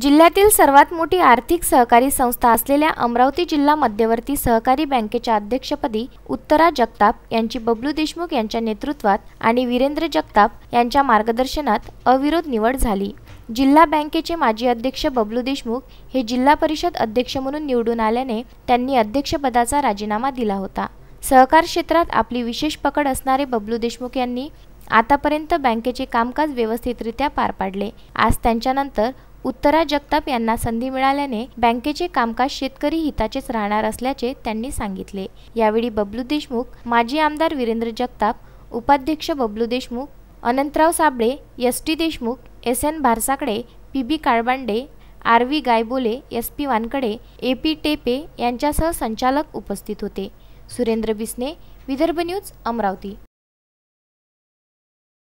जिल्ह्यातील सर्वात मोठी आर्थिक सहकारी संस्था असलेल्या अमरावती जिल्हा मध्यवर्ती सहकारी बँकेच्या अध्यक्षपदी उत्तरा जगताप यांची बबलू देशमुख यांच्या नेतृत्वात आणि वीरेंद्र जगताप यांच्या मार्गदर्शनात अविरोध निवड झाली जिल्हा बँकेचे माजी अध्यक्ष बबलू देशमुख हे जिल्हा परिषद अध्यक्ष म्हणून निवडून आल्याने त्यांनी अध्यक्षपदाचा राजीनामा दिला होता सहकार क्षेत्रात आपली विशेष पकड असणारे बबलू देशमुख यांनी आतापर्यंत बँकेचे कामकाज व्यवस्थितरित्या पार पाडले आज त्यांच्यानंतर उत्तरा जगताप यांना संधी मिळाल्याने बँकेचे कामकाज शेतकरी हिताचेच राहणार असल्याचे त्यांनी सांगितले यावेळी बबलू देशमुख माजी आमदार वीरेंद्र जगताप उपाध्यक्ष Bablu Deshmukh Anantrao Sable S T Deshmukh S N Bharsakade P B Kalbande R V Gaybole S P Wankade A P Tepe यांच्यासह संचालक उपस्थित होते सुरेंद्र बिसने विदर्भ न्यूज अमरावती